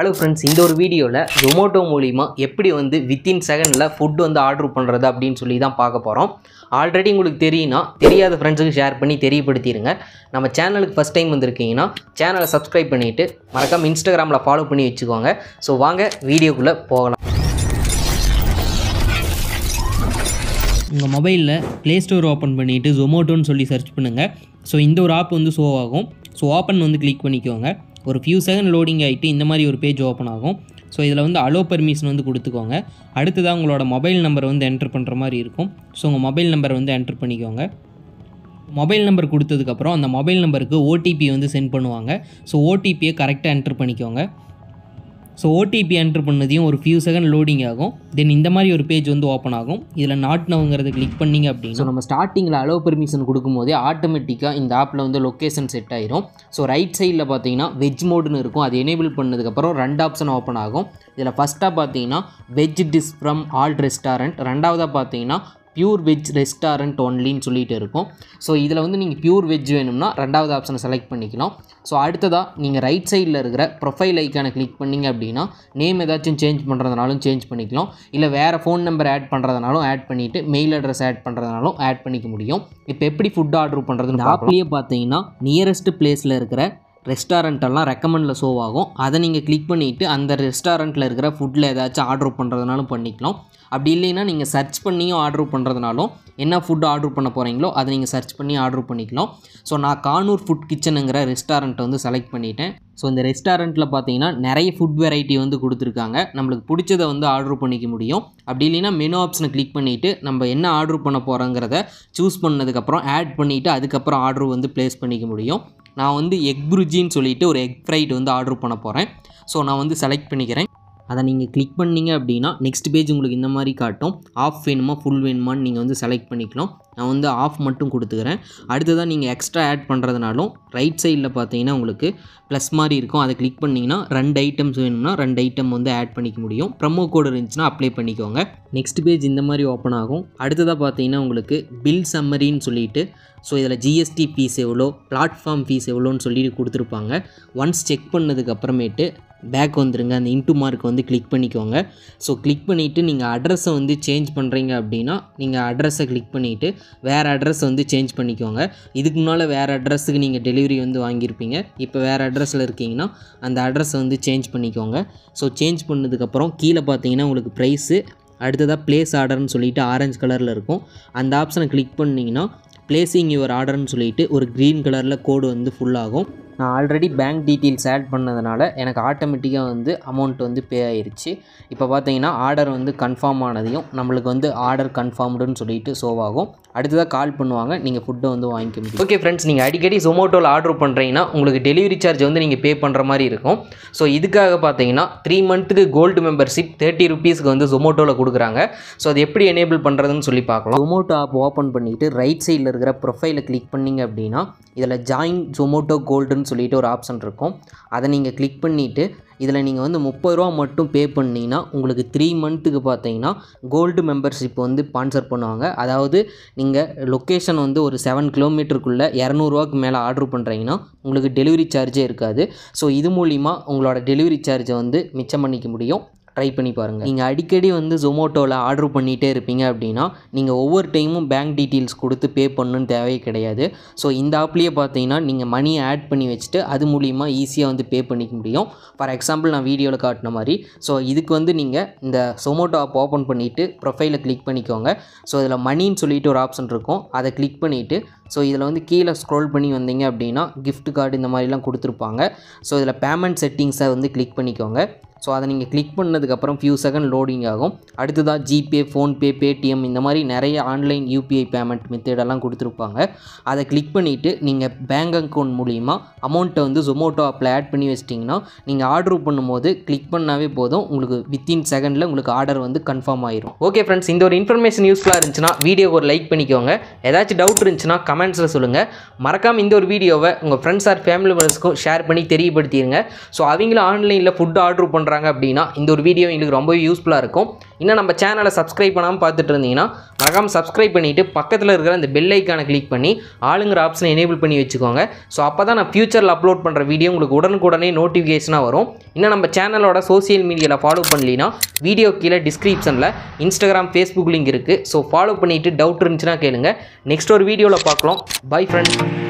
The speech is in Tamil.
ஹலோ ஃப்ரெண்ட்ஸ் இந்த ஒரு வீடியோவில் ஜொமோட்டோ மூலிமா எப்படி வந்து வித்தின் செகண்டில் ஃபுட் வந்து ஆர்டர் பண்ணுறது அப்படின்னு சொல்லி தான் பார்க்க போகிறோம் ஆல்ரெடி உங்களுக்கு தெரியும்னா தெரியாத ஃப்ரெண்ட்ஸுக்கு ஷேர் பண்ணி தெரியப்படுத்திடுங்க நம்ம சேனலுக்கு ஃபஸ்ட் டைம் வந்திருக்கீங்கன்னா சேனலை சப்ஸ்கிரைப் பண்ணிவிட்டு மறக்காமல் இன்ஸ்டாகிராமில் ஃபாலோ பண்ணி வச்சுக்கோங்க ஸோ வாங்க வீடியோக்குள்ளே போகலாம் உங்கள் மொபைலில் ப்ளே ஸ்டோர் ஓப்பன் பண்ணிவிட்டு ஜொமோட்டோன்னு சொல்லி சர்ச் பண்ணுங்கள் ஸோ இந்த ஒரு ஆப் வந்து ஷோ ஆகும் ஸோ ஓப்பன் வந்து கிளிக் பண்ணிக்கோங்க ஒரு ஃபியூ செகண்ட் லோடிங் ஆகிட்டு இந்த மாதிரி ஒரு பேஜ் ஓப்பன் ஆகும் ஸோ இதில் வந்து அலோ பர்மிஷன் வந்து கொடுத்துக்கோங்க அடுத்ததாக உங்களோட மொபைல் நம்பர் வந்து என்ட்ரு பண்ணுற மாதிரி இருக்கும் ஸோ உங்கள் மொபைல் நம்பர் வந்து என்ட்ரு பண்ணிக்கோங்க மொபைல் நம்பர் கொடுத்ததுக்கப்புறம் அந்த மொபைல் நம்பருக்கு ஓடிபி வந்து சென்ட் பண்ணுவாங்க ஸோ ஓடிபியை கரெக்டாக என்ட்ரு பண்ணிக்கோங்க ஸோ ஓடிபி என்ட்ரு பண்ணதையும் ஒரு ஃபியூ செகண்ட் லோடிங் ஆகும் தென் இந்த மாதிரி ஒரு பேஜ் வந்து ஓப்பன் ஆகும் இதில் நாட் நவுங்கிறத கிளிக் பண்ணிங்க அப்படின்னு ஸோ நம்ம ஸ்டார்டிங்கில் அலோ பெர்மிஷன் கொடுக்கும்போதே ஆட்டோமேட்டிக்காக இந்த ஆப்பில் வந்து லொக்கேஷன் செட் ஆயிரும் ஸோ ரைட் சைடில் பார்த்தீங்கன்னா வெஜ் மோடுன்னு இருக்கும் அது எனேபிள் பண்ணதுக்கப்புறம் ரெண்டு ஆப்ஷன் ஓப்பன் ஆகும் இதில் ஃபஸ்ட்டாக பார்த்தீங்கன்னா veg dish from all restaurant ரெண்டாவதாக பார்த்தீங்கன்னா பியூர் வெஜ் ரெஸ்டாரண்ட் ஒன்லின்னு சொல்லிகிட்டு இருக்கும் ஸோ இதில் வந்து நீங்கள் பியூர் வெஜ் வேணும்னா ரெண்டாவது ஆப்ஷனை செலக்ட் பண்ணிக்கலாம் ஸோ அடுத்ததாக நீங்கள் ரைட் சைடில் இருக்கிற ப்ரொஃபைல் ஐக்கானை கிளிக் பண்ணிங்க அப்படின்னா நேம் ஏதாச்சும் சேஞ்ச் பண்ணுறதுனாலும் சேஞ்ச் பண்ணிக்கலாம் இல்லை வேறு ஃபோன் நம்பர் ஆட் பண்ணுறதுனாலும் ஆட் பண்ணிவிட்டு மெயில் அட்ரஸ் ஆட் பண்ணுறதுனாலும் ஆட் பண்ணிக்க முடியும் இப்போ எப்படி ஃபுட் ஆர்டர் பண்ணுறதுன்னு ஆப்லேயே பார்த்தீங்கன்னா நியரஸ்ட் பிளேஸில் இருக்கிற ரெஸ்டாரண்ட்டெல்லாம் ரெக்கமெண்டில் ஷோ ஆகும் அதை நீங்கள் கிளிக் பண்ணிவிட்டு அந்த ரெஸ்டாரண்ட்டில் இருக்கிற ஃபுட்டில் ஏதாச்சும் ஆர்டர் பண்ணுறதுனாலும் பண்ணிக்கலாம் அப்படி இல்லைன்னா நீங்கள் சர்ச் பண்ணியும் ஆர்டர் பண்ணுறதுனாலும் என்ன ஃபுட் ஆர்டர் பண்ண போகிறீங்களோ அதை நீங்கள் சர்ச் பண்ணி ஆர்டர் பண்ணிக்கலாம் ஸோ நான் கானூர் ஃபுட் கிச்சனுங்கிற ரெஸ்டாரண்ட்டை வந்து செலக்ட் பண்ணிட்டேன் ஸோ இந்த ரெஸ்டாரண்ட்டில் பார்த்தீங்கன்னா நிறைய ஃபுட் வெரைட்டி வந்து கொடுத்துருக்காங்க நம்மளுக்கு பிடிச்சதை வந்து ஆர்டர் பண்ணிக்க முடியும் அப்படி இல்லைன்னா மெனு ஆப்ஷனை கிளிக் பண்ணிவிட்டு நம்ம என்ன ஆர்டர் பண்ண போகிறோங்கிறத சூஸ் பண்ணதுக்கப்புறம் ஆட் பண்ணிவிட்டு அதுக்கப்புறம் ஆர்டர் வந்து ப்ளேஸ் பண்ணிக்க முடியும் நான் வந்து எக் புருஜின்னு சொல்லிவிட்டு ஒரு எக் ஃப்ரைட் வந்து ஆர்டர் பண்ண போகிறேன் ஸோ நான் வந்து செலக்ட் பண்ணிக்கிறேன் அதை நீங்கள் கிளிக் பண்ணிங்க அப்படின்னா நெக்ஸ்ட் பேஜ் உங்களுக்கு இந்த மாதிரி காட்டும் ஆஃப் வேணுமா ஃபுல் வேணுமான்னு நீங்கள் வந்து செலக்ட் பண்ணிக்கலாம் நான் வந்து ஆஃப் மட்டும் கொடுத்துக்கிறேன் அடுத்ததாக நீங்கள் எக்ஸ்ட்ரா ஆட் பண்ணுறதுனாலும் ரைட் சைடில் பார்த்தீங்கன்னா உங்களுக்கு ப்ளஸ் மாதிரி இருக்கும் அதை கிளிக் பண்ணிங்கன்னா ரெண்டு ஐட்டம்ஸ் வேணும்னா ரெண்டு ஐட்டம் வந்து ஆட் பண்ணிக்க முடியும் ப்ரமோ கோடு இருந்துச்சுன்னா அப்ளை பண்ணிக்கோங்க நெக்ஸ்ட் பேஜ் இந்த மாதிரி ஓப்பன் ஆகும் அடுத்ததாக பார்த்தீங்கன்னா உங்களுக்கு பில் சம்மரின்னு சொல்லிட்டு ஸோ இதில் ஜிஎஸ்டி ஃபீஸ் எவ்வளோ பிளாட்ஃபார்ம் ஃபீஸ் எவ்வளோன்னு சொல்லிட்டு கொடுத்துருப்பாங்க ஒன்ஸ் செக் பண்ணதுக்கு அப்புறமேட்டு பேக் வந்துருங்க அந்த இன்ட்டு மார்க் வந்து கிளிக் பண்ணிக்கோங்க ஸோ கிளிக் பண்ணிவிட்டு நீங்கள் அட்ரஸை வந்து சேஞ்ச் பண்ணுறீங்க அப்படின்னா நீங்கள் அட்ரஸை கிளிக் பண்ணிவிட்டு வேறு அட்ரஸ் வந்து சேஞ்ச் பண்ணிக்கோங்க இதுக்கு முன்னால் வேறு அட்ரஸுக்கு நீங்கள் டெலிவரி வந்து வாங்கியிருப்பீங்க இப்போ வேறு அட்ரஸில் இருக்கீங்கன்னா அந்த அட்ரஸை வந்து சேஞ்ச் பண்ணிக்கோங்க ஸோ சேஞ்ச் பண்ணதுக்கப்புறம் கீழே பார்த்தீங்கன்னா உங்களுக்கு ப்ரைஸு அடுத்ததாக ப்ளேஸ் ஆர்டர்னு சொல்லிட்டு ஆரஞ்சு கலரில் இருக்கும் அந்த ஆப்ஷனை கிளிக் பண்ணிங்கன்னா பிளேசிங் யுவர் ஆர்டர்னு சொல்லிட்டு ஒரு க்ரீன் கலரில் கோடு வந்து ஃபுல்லாகும் நான் ஆல்ரெடி பேங்க் டீட்டெயில்ஸ் ஆட் பண்ணதுனால எனக்கு ஆட்டோமேட்டிக்காக வந்து அமௌண்ட் வந்து பே ஆயிடுச்சு இப்போ பார்த்தீங்கன்னா ஆர்டர் வந்து கன்ஃபார்ம் ஆனதையும் நம்மளுக்கு வந்து ஆர்டர் கன்ஃபார்ம்டுன்னு சொல்லிட்டு ஷோவ் ஆகும் அடுத்ததாக கால் பண்ணுவாங்க நீங்கள் ஃபுட்டை வந்து வாங்கிக்க முடியும் ஓகே ஃப்ரெண்ட்ஸ் நீங்கள் அடிக்கடி ஜொமோட்டோவில் ஆர்டர் பண்ணுறீங்கன்னா உங்களுக்கு டெலிவரி சார்ஜ் வந்து நீங்கள் பே பண்ணுற மாதிரி இருக்கும் ஸோ இதுக்காக பார்த்தீங்கன்னா த்ரீ மந்த்துக்கு கோல்டு மெம்பர்ஷிப் தேர்ட்டி ருபீஸ்க்கு வந்து ஜொமோட்டோவில் கொடுக்குறாங்க ஸோ அது எப்படி எனேபிள் பண்ணுறதுன்னு சொல்லி பார்க்கலாம் ஜொமோட்டோ ஆப் ஓப்பன் பண்ணிவிட்டு ரைட் சைடில் இருக்கிற ப்ரொஃபைலை கிளிக் பண்ணிங்க அப்படின்னா இதில் ஜாயின் ஜொமோட்டோ கோல்டுன்னு அப்படின்னு சொல்லிட்டு ஒரு ஆப்ஷன் இருக்கும் அதை நீங்கள் கிளிக் பண்ணிவிட்டு இதில் நீங்கள் வந்து முப்பது ரூபா மட்டும் பே பண்ணிங்கன்னா உங்களுக்கு த்ரீ மந்த்துக்கு பார்த்தீங்கன்னா கோல்டு மெம்பர்ஷிப் வந்து ஸ்பான்சர் பண்ணுவாங்க அதாவது நீங்கள் லொக்கேஷன் வந்து ஒரு செவன் கிலோமீட்டருக்குள்ளே இரநூறுவாக்கு மேலே ஆர்டர் பண்ணுறீங்கன்னா உங்களுக்கு டெலிவரி சார்ஜே இருக்காது ஸோ இது மூலிமா உங்களோட டெலிவரி சார்ஜை வந்து மிச்சம் பண்ணிக்க முடியும் ட்ரை பண்ணி பாருங்கள் நீங்கள் அடிக்கடி வந்து ஜொமோட்டோவில் ஆர்டர் பண்ணிகிட்டே இருப்பீங்க அப்படின்னா நீங்கள் ஒவ்வொரு டைமும் பேங்க் டீட்டெயில்ஸ் கொடுத்து பே பண்ணணும்னு தேவையே கிடையாது ஸோ இந்த ஆப்லேயே பார்த்தீங்கன்னா நீங்கள் மணியை ஆட் பண்ணி வச்சுட்டு அது மூலிமா ஈஸியாக வந்து பே பண்ணிக்க முடியும் ஃபார் எக்ஸாம்பிள் நான் வீடியோவில் காட்டின மாதிரி ஸோ இதுக்கு வந்து நீங்கள் இந்த ஜொமோட்டோ ஆப் ஓப்பன் பண்ணிவிட்டு ப்ரொஃபைலை கிளிக் பண்ணிக்கோங்க ஸோ இதில் மணின்னு சொல்லிட்டு ஒரு ஆப்ஷன் இருக்கும் அதை கிளிக் பண்ணிவிட்டு ஸோ இதில் வந்து கீழே ஸ்க்ரோல் பண்ணி வந்தீங்க அப்படின்னா கிஃப்ட் கார்டு இந்த மாதிரிலாம் கொடுத்துருப்பாங்க ஸோ இதில் பேமெண்ட் செட்டிங்ஸை வந்து கிளிக் பண்ணிக்கோங்க ஸோ அதை நீங்கள் கிளிக் பண்ணதுக்கப்புறம் ஃபியூ செகண்ட் லோடிங் ஆகும் அடுத்ததாக ஜிபே ஃபோன்பே பேடிஎம் இந்த மாதிரி நிறைய ஆன்லைன் யூபிஐ பேமெண்ட் மெத்தடெல்லாம் கொடுத்துருப்பாங்க அதை கிளிக் பண்ணிவிட்டு நீங்கள் பேங்க் அக்கௌண்ட் மூலிமா அமௌண்ட்டை வந்து ஜொமோட்டோ ஆப்பில் ஆட் பண்ணி வச்சிட்டிங்கன்னா நீங்கள் ஆர்டர் பண்ணும்போது கிளிக் பண்ணாவே போதும் உங்களுக்கு வித்தின் செகண்டில் உங்களுக்கு ஆர்டர் வந்து கன்ஃபார்ம் ஆயிரும் ஓகே ஃப்ரெண்ட்ஸ் இந்த ஒரு இன்ஃபர்மேஷன் யூஸ்ஃபுல்லாக இருந்துச்சுன்னா வீடியோ ஒரு லைக் பண்ணிக்கோங்க ஏதாச்சும் டவுட் இருந்துச்சுன்னா கமெண்ட்ஸில் சொல்லுங்கள் மறக்காமல் இந்த ஒரு வீடியோவை உங்கள் ஃப்ரெண்ட்ஸ் ஆர் ஃபேமிலி மெம்பர்ஸ்க்கும் ஷேர் பண்ணி தெரியப்படுத்திடுங்க ஸோ அவங்களும் ஆன்லைனில் ஃபுட் ஆர்டர் பண்ணுற பண்ணுறாங்க அப்படின்னா இந்த ஒரு வீடியோ எங்களுக்கு ரொம்ப யூஸ்ஃபுல்லாக இருக்கும் இன்னும் நம்ம சேனலை சப்ஸ்கிரைப் பண்ணாமல் பார்த்துட்டு இருந்தீங்கன்னா மறக்காமல் சப்ஸ்கிரைப் பண்ணிவிட்டு பக்கத்தில் இருக்கிற அந்த பெல் ஐக்கானை கிளிக் பண்ணி ஆளுங்கிற ஆப்ஷனை எனேபிள் பண்ணி வச்சுக்கோங்க ஸோ அப்போ தான் நான் ஃபியூச்சரில் அப்லோட் பண்ணுற வீடியோ உங்களுக்கு உடனுக்குடனே நோட்டிஃபிகேஷனாக வரும் இன்னும் நம்ம சேனலோட சோசியல் மீடியாவில் ஃபாலோ பண்ணலினா வீடியோ கீழே டிஸ்கிரிப்ஷனில் இன்ஸ்டாகிராம் ஃபேஸ்புக் லிங்க் இருக்குது ஸோ ஃபாலோ பண்ணிவிட்டு டவுட் இருந்துச்சுன்னா கேளுங்க நெக்ஸ்ட் ஒரு வீடியோவில் பார்க்கலாம் பை ஃப்ரெண்ட்ஸ்